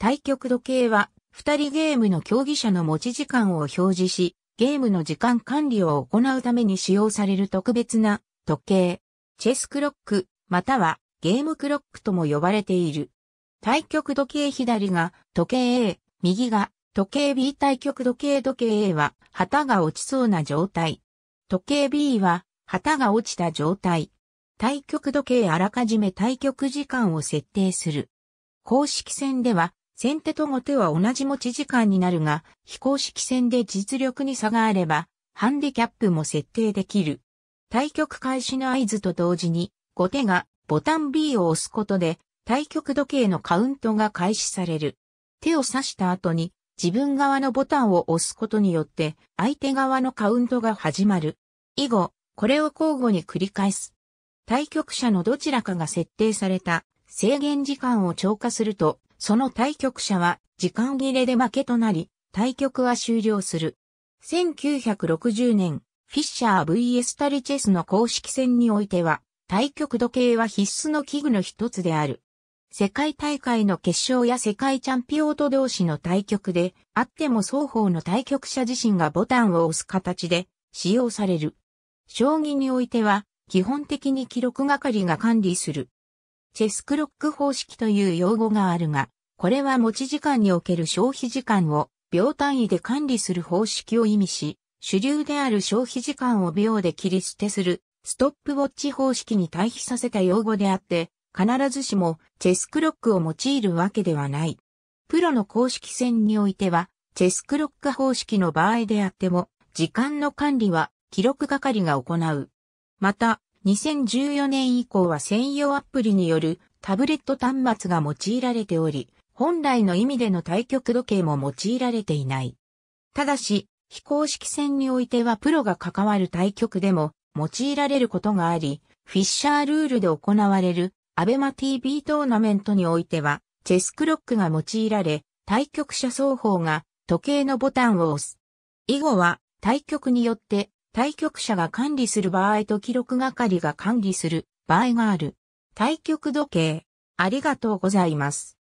対局時計は、二人ゲームの競技者の持ち時間を表示し、ゲームの時間管理を行うために使用される特別な時計、チェスクロック、またはゲームクロックとも呼ばれている。対局時計左が時計 A、右が時計 B 対局時計時計 A は旗が落ちそうな状態。時計 B は旗が落ちた状態。対局時計あらかじめ対局時間を設定する。公式戦では先手と後手は同じ持ち時間になるが、非公式戦で実力に差があれば、ハンデキャップも設定できる。対局開始の合図と同時に、後手がボタン B を押すことで、対局時計のカウントが開始される。手を指した後に、自分側のボタンを押すことによって、相手側のカウントが始まる。以後、これを交互に繰り返す。対局者のどちらかが設定された制限時間を超過すると、その対局者は時間切れで負けとなり、対局は終了する。1960年、フィッシャー vs タリチェスの公式戦においては、対局時計は必須の器具の一つである。世界大会の決勝や世界チャンピオート同士の対局で、あっても双方の対局者自身がボタンを押す形で使用される。将棋においては、基本的に記録係が管理する。チェスクロック方式という用語があるが、これは持ち時間における消費時間を秒単位で管理する方式を意味し、主流である消費時間を秒で切り捨てするストップウォッチ方式に対比させた用語であって、必ずしもチェスクロックを用いるわけではない。プロの公式戦においては、チェスクロック方式の場合であっても、時間の管理は記録係が行う。また、2014年以降は専用アプリによるタブレット端末が用いられており、本来の意味での対局時計も用いられていない。ただし、非公式戦においてはプロが関わる対局でも用いられることがあり、フィッシャールールで行われるアベマ TV トーナメントにおいては、チェスクロックが用いられ、対局者双方が時計のボタンを押す。以後は対局によって対局者が管理する場合と記録係が管理する場合がある。対局時計、ありがとうございます。